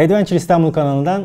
Adventure İstanbul kanalından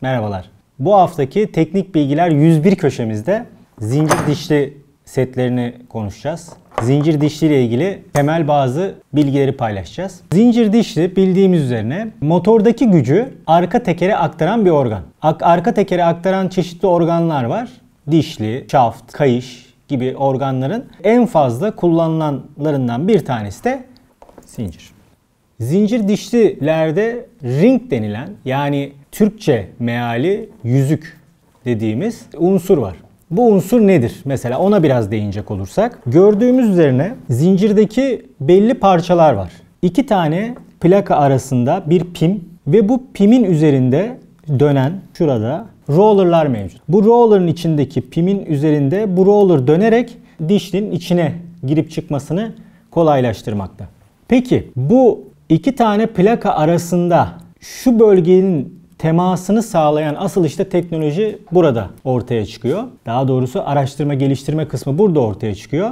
merhabalar. Bu haftaki teknik bilgiler 101 köşemizde zincir dişli setlerini konuşacağız. Zincir dişli ile ilgili temel bazı bilgileri paylaşacağız. Zincir dişli bildiğimiz üzerine motordaki gücü arka tekere aktaran bir organ. Arka tekere aktaran çeşitli organlar var. Dişli, şaft, kayış gibi organların en fazla kullanılanlarından bir tanesi de zincir. Zincir dişlilerde ring denilen yani Türkçe meali yüzük dediğimiz unsur var. Bu unsur nedir? Mesela ona biraz değinecek olursak. Gördüğümüz üzerine zincirdeki belli parçalar var. İki tane plaka arasında bir pim ve bu pimin üzerinde dönen şurada rollerlar mevcut. Bu roller'ın içindeki pimin üzerinde bu roller dönerek dişlinin içine girip çıkmasını kolaylaştırmakta. Peki bu İki tane plaka arasında şu bölgenin temasını sağlayan asıl işte teknoloji burada ortaya çıkıyor. Daha doğrusu araştırma geliştirme kısmı burada ortaya çıkıyor.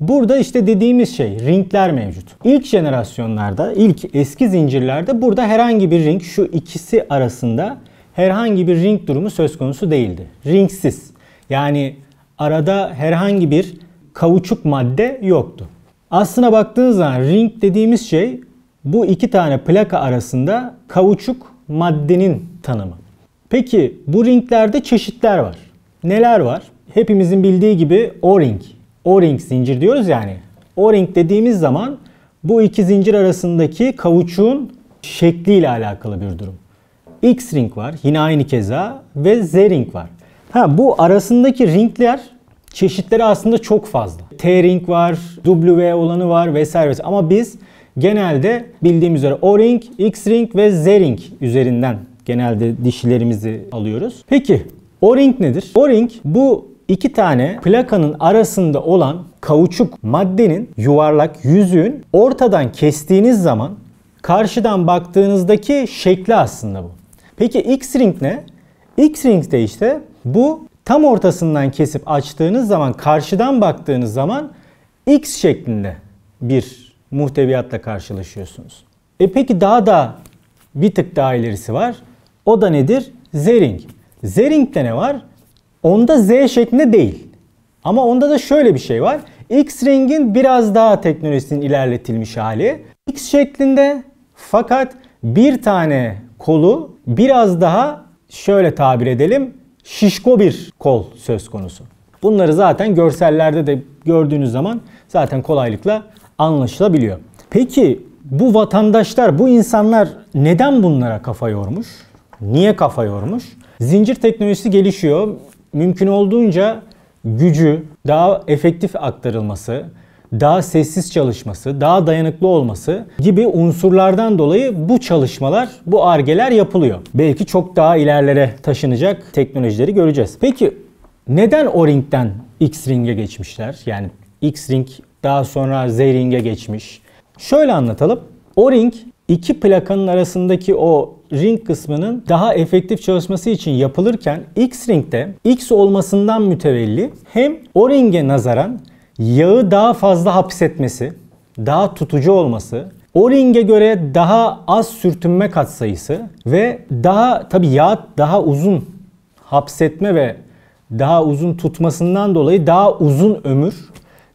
Burada işte dediğimiz şey ringler mevcut. İlk jenerasyonlarda, ilk eski zincirlerde burada herhangi bir ring şu ikisi arasında herhangi bir ring durumu söz konusu değildi. Ringsiz. Yani arada herhangi bir kauçuk madde yoktu. Aslına baktığınız zaman ring dediğimiz şey bu iki tane plaka arasında kauçuk maddenin tanımı. Peki bu ringlerde çeşitler var. Neler var? Hepimizin bildiği gibi O-ring. O-ring zincir diyoruz yani. O-ring dediğimiz zaman bu iki zincir arasındaki kavuçuğun şekliyle alakalı bir durum. X ring var yine aynı keza ve Z ring var. Ha bu arasındaki ringler çeşitleri aslında çok fazla. T ring var, W olanı var vesaire, vesaire. ama biz genelde bildiğimiz üzere O-ring, X-ring ve Z-ring üzerinden genelde dişilerimizi alıyoruz. Peki O-ring nedir? O-ring bu iki tane plakanın arasında olan kauçuk maddenin yuvarlak yüzüğün ortadan kestiğiniz zaman karşıdan baktığınızdaki şekli aslında bu. Peki X-ring ne? X-ring de işte bu tam ortasından kesip açtığınız zaman karşıdan baktığınız zaman X şeklinde bir muhteviyatla karşılaşıyorsunuz. E peki daha da bir tık daha ilerisi var. O da nedir? Zering. Zering'de ne var? Onda Z şeklinde değil. Ama onda da şöyle bir şey var. X-Ring'in biraz daha teknolojisinin ilerletilmiş hali. X şeklinde fakat bir tane kolu biraz daha şöyle tabir edelim şişko bir kol söz konusu. Bunları zaten görsellerde de gördüğünüz zaman zaten kolaylıkla anlaşılabiliyor. Peki bu vatandaşlar, bu insanlar neden bunlara kafa yormuş? Niye kafa yormuş? Zincir teknolojisi gelişiyor. Mümkün olduğunca gücü daha efektif aktarılması, daha sessiz çalışması, daha dayanıklı olması gibi unsurlardan dolayı bu çalışmalar, bu argeler yapılıyor. Belki çok daha ilerlere taşınacak teknolojileri göreceğiz. Peki neden O-Ring'den X-Ring'e geçmişler? Yani X-Ring daha sonra Z-Ring'e geçmiş. Şöyle anlatalım. O ring iki plakanın arasındaki o ring kısmının daha efektif çalışması için yapılırken X ringde X olmasından mütevelli hem o ringe nazaran yağı daha fazla hapsetmesi, daha tutucu olması, o ringe göre daha az sürtünme katsayısı ve daha tabi yağ daha uzun hapsetme ve daha uzun tutmasından dolayı daha uzun ömür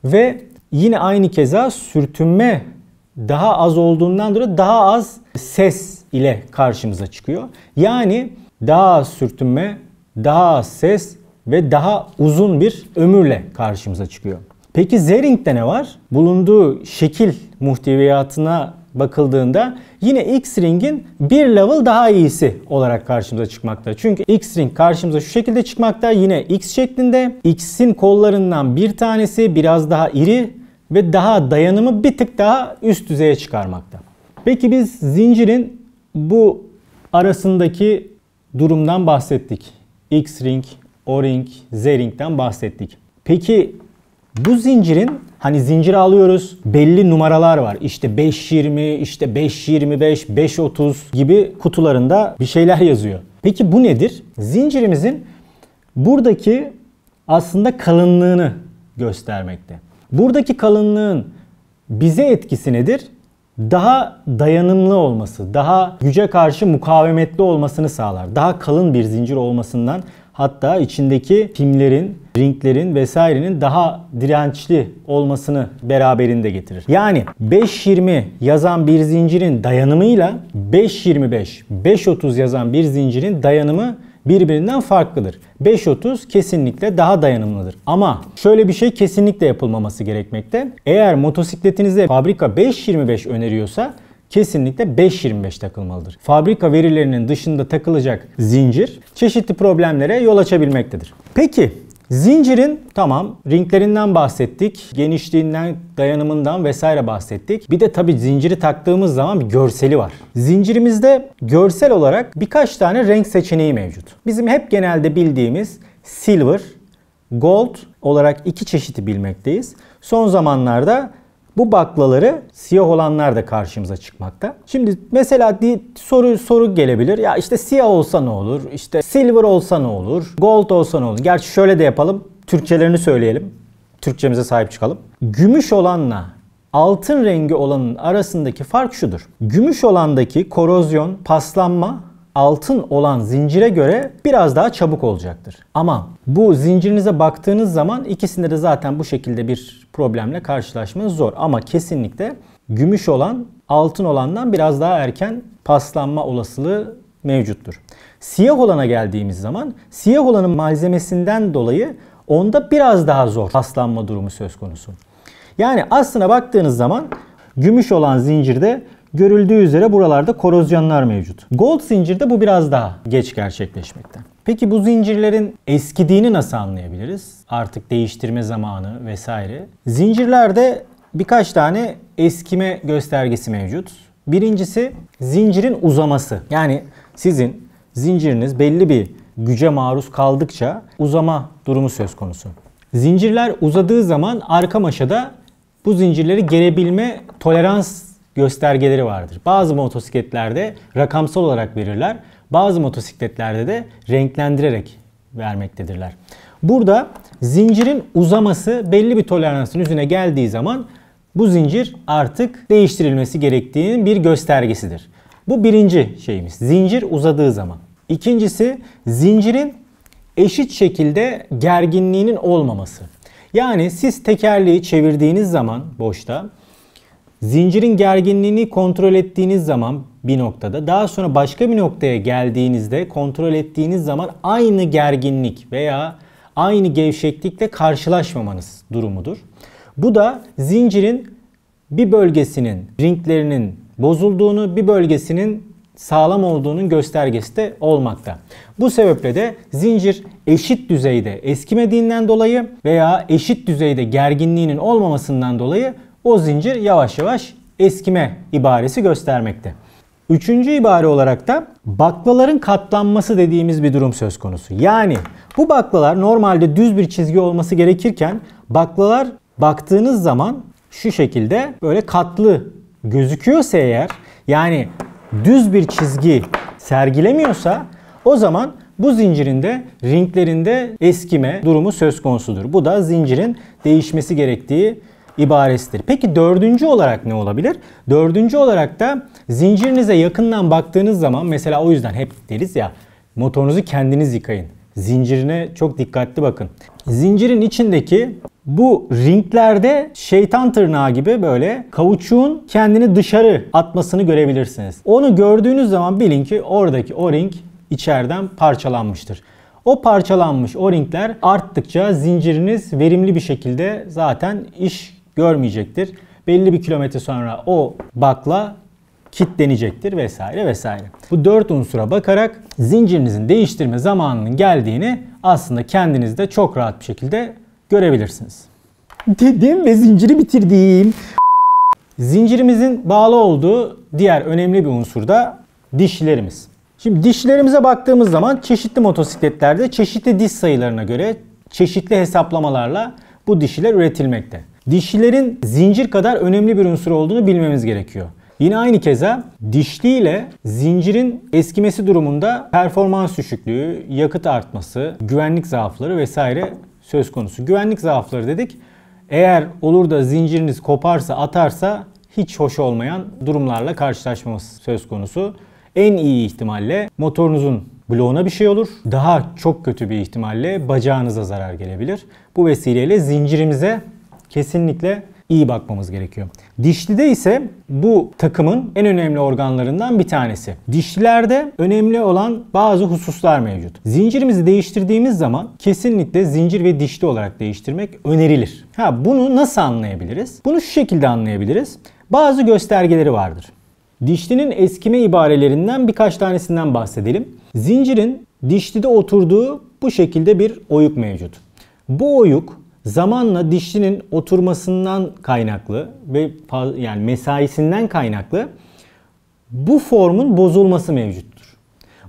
ve Yine aynı keza sürtünme daha az olduğundan dolayı daha az ses ile karşımıza çıkıyor. Yani daha az sürtünme, daha az ses ve daha uzun bir ömürle karşımıza çıkıyor. Peki Zering'de ne var? Bulunduğu şekil muhteviyatına bakıldığında yine X-Ring'in bir level daha iyisi olarak karşımıza çıkmakta. Çünkü X-Ring karşımıza şu şekilde çıkmakta. Yine X şeklinde. X'in kollarından bir tanesi biraz daha iri ve daha dayanımı bir tık daha üst düzeye çıkarmakta. Peki biz zincirin bu arasındaki durumdan bahsettik. X-ring, O-ring, Z-ring'den bahsettik. Peki bu zincirin hani zincir alıyoruz belli numaralar var. İşte 5.20, işte 5.25, 5.30 gibi kutularında bir şeyler yazıyor. Peki bu nedir? Zincirimizin buradaki aslında kalınlığını göstermekte. Buradaki kalınlığın bize etkisi nedir? Daha dayanımlı olması, daha güce karşı mukavemetli olmasını sağlar. Daha kalın bir zincir olmasından hatta içindeki pimlerin, ringlerin vesairenin daha dirençli olmasını beraberinde getirir. Yani 5.20 yazan bir zincirin dayanımıyla 5.25, 5.30 yazan bir zincirin dayanımı birbirinden farklıdır. 5.30 kesinlikle daha dayanımlıdır. Ama şöyle bir şey kesinlikle yapılmaması gerekmekte. Eğer motosikletinizde fabrika 5.25 öneriyorsa kesinlikle 5.25 takılmalıdır. Fabrika verilerinin dışında takılacak zincir çeşitli problemlere yol açabilmektedir. Peki Zincirin tamam ringlerinden bahsettik, genişliğinden, dayanımından vesaire bahsettik. Bir de tabii zinciri taktığımız zaman bir görseli var. Zincirimizde görsel olarak birkaç tane renk seçeneği mevcut. Bizim hep genelde bildiğimiz silver, gold olarak iki çeşidi bilmekteyiz. Son zamanlarda bu baklaları siyah olanlar da karşımıza çıkmakta. Şimdi mesela soru soru gelebilir. Ya işte siyah olsa ne olur? İşte silver olsa ne olur? Gold olsa ne olur? Gerçi şöyle de yapalım. Türkçelerini söyleyelim. Türkçemize sahip çıkalım. Gümüş olanla altın rengi olanın arasındaki fark şudur. Gümüş olandaki korozyon, paslanma altın olan zincire göre biraz daha çabuk olacaktır. Ama bu zincirinize baktığınız zaman ikisinde de zaten bu şekilde bir problemle karşılaşmanız zor. Ama kesinlikle gümüş olan altın olandan biraz daha erken paslanma olasılığı mevcuttur. Siyah olana geldiğimiz zaman siyah olanın malzemesinden dolayı onda biraz daha zor paslanma durumu söz konusu. Yani aslına baktığınız zaman gümüş olan zincirde Görüldüğü üzere buralarda korozyonlar mevcut. Gold zincirde bu biraz daha geç gerçekleşmekte. Peki bu zincirlerin eskidiğini nasıl anlayabiliriz? Artık değiştirme zamanı vesaire. Zincirlerde birkaç tane eskime göstergesi mevcut. Birincisi zincirin uzaması. Yani sizin zinciriniz belli bir güce maruz kaldıkça uzama durumu söz konusu. Zincirler uzadığı zaman arka maşada bu zincirleri gerebilme tolerans göstergeleri vardır. Bazı motosikletlerde rakamsal olarak verirler. Bazı motosikletlerde de renklendirerek vermektedirler. Burada zincirin uzaması belli bir toleransın üzerine geldiği zaman bu zincir artık değiştirilmesi gerektiğinin bir göstergesidir. Bu birinci şeyimiz. Zincir uzadığı zaman. İkincisi zincirin eşit şekilde gerginliğinin olmaması. Yani siz tekerleği çevirdiğiniz zaman boşta zincirin gerginliğini kontrol ettiğiniz zaman bir noktada daha sonra başka bir noktaya geldiğinizde kontrol ettiğiniz zaman aynı gerginlik veya aynı gevşeklikle karşılaşmamanız durumudur. Bu da zincirin bir bölgesinin ringlerinin bozulduğunu, bir bölgesinin sağlam olduğunun göstergesi de olmakta. Bu sebeple de zincir eşit düzeyde eskimediğinden dolayı veya eşit düzeyde gerginliğinin olmamasından dolayı o zincir yavaş yavaş eskime ibaresi göstermekte. Üçüncü ibare olarak da baklaların katlanması dediğimiz bir durum söz konusu. Yani bu baklalar normalde düz bir çizgi olması gerekirken baklalar baktığınız zaman şu şekilde böyle katlı gözüküyorsa eğer yani düz bir çizgi sergilemiyorsa o zaman bu zincirin de ringlerinde eskime durumu söz konusudur. Bu da zincirin değişmesi gerektiği ibaresidir. Peki dördüncü olarak ne olabilir? Dördüncü olarak da zincirinize yakından baktığınız zaman mesela o yüzden hep deriz ya motorunuzu kendiniz yıkayın. Zincirine çok dikkatli bakın. Zincirin içindeki bu ringlerde şeytan tırnağı gibi böyle kauçuğun kendini dışarı atmasını görebilirsiniz. Onu gördüğünüz zaman bilin ki oradaki o ring içeriden parçalanmıştır. O parçalanmış o ringler arttıkça zinciriniz verimli bir şekilde zaten iş görmeyecektir. Belli bir kilometre sonra o bakla kitlenecektir vesaire vesaire. Bu dört unsura bakarak zincirinizin değiştirme zamanının geldiğini aslında kendinizde çok rahat bir şekilde görebilirsiniz. Dedim ve zinciri bitirdim. Zincirimizin bağlı olduğu diğer önemli bir unsur da dişlerimiz. Şimdi dişlerimize baktığımız zaman çeşitli motosikletlerde çeşitli diş sayılarına göre çeşitli hesaplamalarla bu dişiler üretilmekte dişilerin zincir kadar önemli bir unsur olduğunu bilmemiz gerekiyor. Yine aynı keza dişli ile zincirin eskimesi durumunda performans düşüklüğü, yakıt artması, güvenlik zaafları vesaire söz konusu. Güvenlik zaafları dedik. Eğer olur da zinciriniz koparsa, atarsa hiç hoş olmayan durumlarla karşılaşmamız söz konusu. En iyi ihtimalle motorunuzun bloğuna bir şey olur. Daha çok kötü bir ihtimalle bacağınıza zarar gelebilir. Bu vesileyle zincirimize kesinlikle iyi bakmamız gerekiyor. Dişlide ise bu takımın en önemli organlarından bir tanesi. Dişlilerde önemli olan bazı hususlar mevcut. Zincirimizi değiştirdiğimiz zaman kesinlikle zincir ve dişli olarak değiştirmek önerilir. Ha bunu nasıl anlayabiliriz? Bunu şu şekilde anlayabiliriz. Bazı göstergeleri vardır. Dişlinin eskime ibarelerinden birkaç tanesinden bahsedelim. Zincirin dişlide oturduğu bu şekilde bir oyuk mevcut. Bu oyuk zamanla dişinin oturmasından kaynaklı ve yani mesaisinden kaynaklı bu formun bozulması mevcuttur.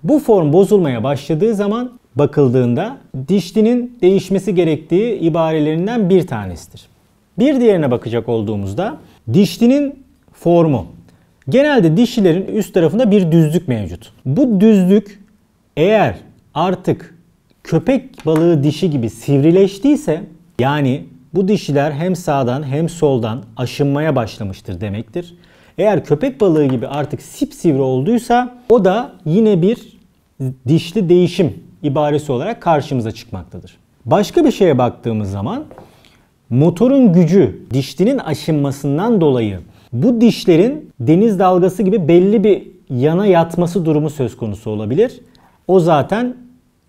Bu form bozulmaya başladığı zaman bakıldığında dişlinin değişmesi gerektiği ibarelerinden bir tanesidir. Bir diğerine bakacak olduğumuzda dişlinin formu. Genelde dişilerin üst tarafında bir düzlük mevcut. Bu düzlük eğer artık köpek balığı dişi gibi sivrileştiyse yani bu dişiler hem sağdan hem soldan aşınmaya başlamıştır demektir. Eğer köpek balığı gibi artık sipsivri olduysa o da yine bir dişli değişim ibaresi olarak karşımıza çıkmaktadır. Başka bir şeye baktığımız zaman motorun gücü dişlinin aşınmasından dolayı bu dişlerin deniz dalgası gibi belli bir yana yatması durumu söz konusu olabilir. O zaten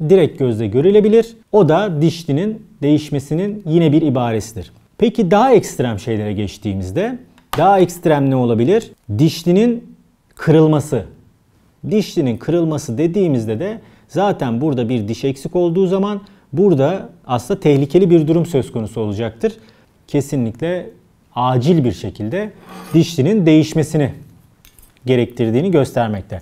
direkt gözle görülebilir. O da dişlinin değişmesinin yine bir ibaresidir. Peki daha ekstrem şeylere geçtiğimizde daha ekstrem ne olabilir? Dişlinin kırılması. Dişlinin kırılması dediğimizde de zaten burada bir diş eksik olduğu zaman burada aslında tehlikeli bir durum söz konusu olacaktır. Kesinlikle acil bir şekilde dişlinin değişmesini gerektirdiğini göstermekte.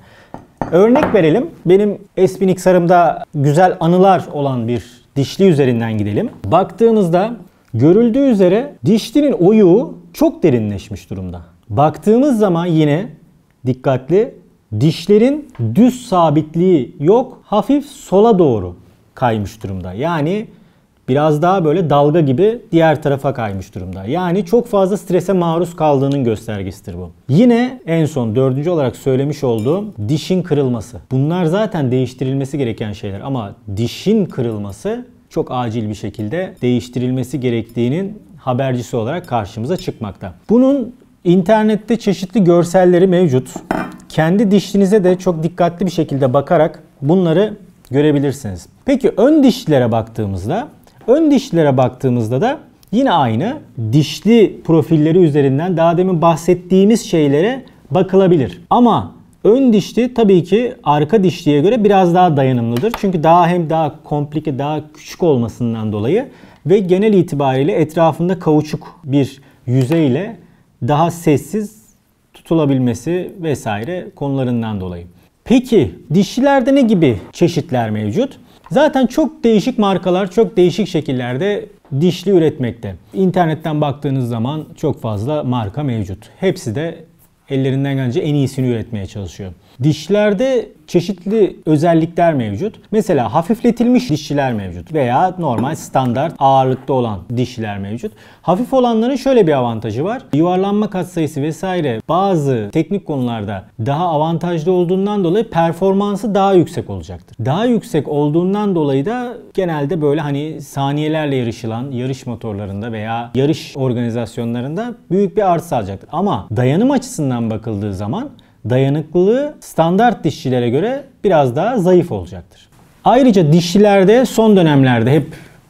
Örnek verelim. Benim s sarımda güzel anılar olan bir Dişli üzerinden gidelim. Baktığımızda görüldüğü üzere dişlinin oyuğu çok derinleşmiş durumda. Baktığımız zaman yine dikkatli dişlerin düz sabitliği yok hafif sola doğru kaymış durumda. Yani biraz daha böyle dalga gibi diğer tarafa kaymış durumda. Yani çok fazla strese maruz kaldığının göstergesidir bu. Yine en son dördüncü olarak söylemiş olduğum dişin kırılması. Bunlar zaten değiştirilmesi gereken şeyler ama dişin kırılması çok acil bir şekilde değiştirilmesi gerektiğinin habercisi olarak karşımıza çıkmakta. Bunun internette çeşitli görselleri mevcut. Kendi dişinize de çok dikkatli bir şekilde bakarak bunları görebilirsiniz. Peki ön dişlere baktığımızda Ön dişlere baktığımızda da yine aynı dişli profilleri üzerinden daha demin bahsettiğimiz şeylere bakılabilir. Ama ön dişli tabii ki arka dişliye göre biraz daha dayanımlıdır. Çünkü daha hem daha komplike, daha küçük olmasından dolayı ve genel itibariyle etrafında kauçuk bir yüzeyle daha sessiz tutulabilmesi vesaire konularından dolayı. Peki dişlilerde ne gibi çeşitler mevcut? Zaten çok değişik markalar çok değişik şekillerde dişli üretmekte. İnternetten baktığınız zaman çok fazla marka mevcut. Hepsi de ellerinden gelince en iyisini üretmeye çalışıyor. Dişlerde çeşitli özellikler mevcut. Mesela hafifletilmiş dişçiler mevcut veya normal standart ağırlıkta olan dişçiler mevcut. Hafif olanların şöyle bir avantajı var. Yuvarlanma kat sayısı vesaire bazı teknik konularda daha avantajlı olduğundan dolayı performansı daha yüksek olacaktır. Daha yüksek olduğundan dolayı da genelde böyle hani saniyelerle yarışılan yarış motorlarında veya yarış organizasyonlarında büyük bir artı alacaktır. Ama dayanım açısından bakıldığı zaman dayanıklılığı standart dişçilere göre biraz daha zayıf olacaktır. Ayrıca dişlilerde son dönemlerde hep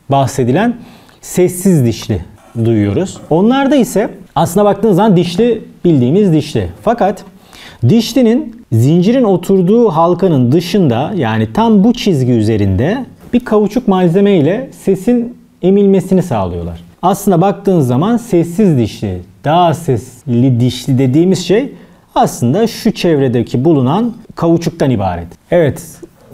bahsedilen sessiz dişli duyuyoruz. Onlarda ise aslına baktığınız zaman dişli bildiğimiz dişli. Fakat dişlinin zincirin oturduğu halkanın dışında yani tam bu çizgi üzerinde bir kavuçuk malzeme ile sesin emilmesini sağlıyorlar. Aslında baktığınız zaman sessiz dişli, daha sesli dişli dediğimiz şey aslında şu çevredeki bulunan kavuçuktan ibaret. Evet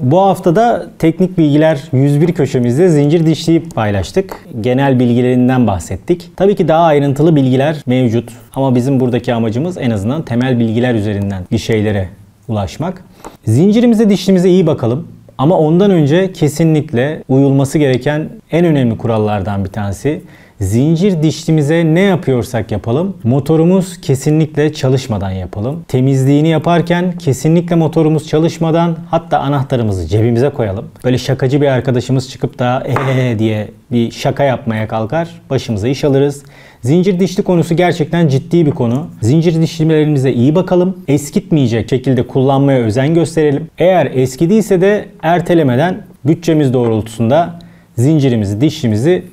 bu hafta da teknik bilgiler 101 köşemizde zincir dişliği paylaştık. Genel bilgilerinden bahsettik. Tabii ki daha ayrıntılı bilgiler mevcut ama bizim buradaki amacımız en azından temel bilgiler üzerinden bir şeylere ulaşmak. Zincirimize dişimize iyi bakalım. Ama ondan önce kesinlikle uyulması gereken en önemli kurallardan bir tanesi Zincir dişlimize ne yapıyorsak yapalım motorumuz kesinlikle çalışmadan yapalım. Temizliğini yaparken kesinlikle motorumuz çalışmadan hatta anahtarımızı cebimize koyalım. Böyle şakacı bir arkadaşımız çıkıp da eee diye bir şaka yapmaya kalkar. Başımıza iş alırız. Zincir dişli konusu gerçekten ciddi bir konu. Zincir dişlilerimize iyi bakalım. Eskitmeyecek şekilde kullanmaya özen gösterelim. Eğer eskidiyse de ertelemeden bütçemiz doğrultusunda zincirimizi, dişimizi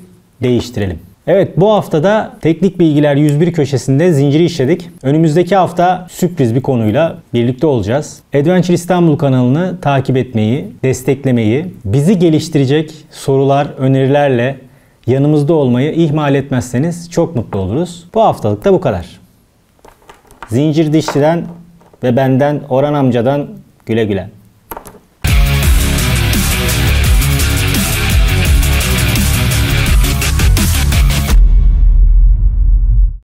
değiştirelim. Evet bu haftada Teknik Bilgiler 101 köşesinde zinciri işledik. Önümüzdeki hafta sürpriz bir konuyla birlikte olacağız. Adventure İstanbul kanalını takip etmeyi, desteklemeyi, bizi geliştirecek sorular, önerilerle yanımızda olmayı ihmal etmezseniz çok mutlu oluruz. Bu haftalık da bu kadar. Zincir dişliden ve benden Orhan amcadan güle güle.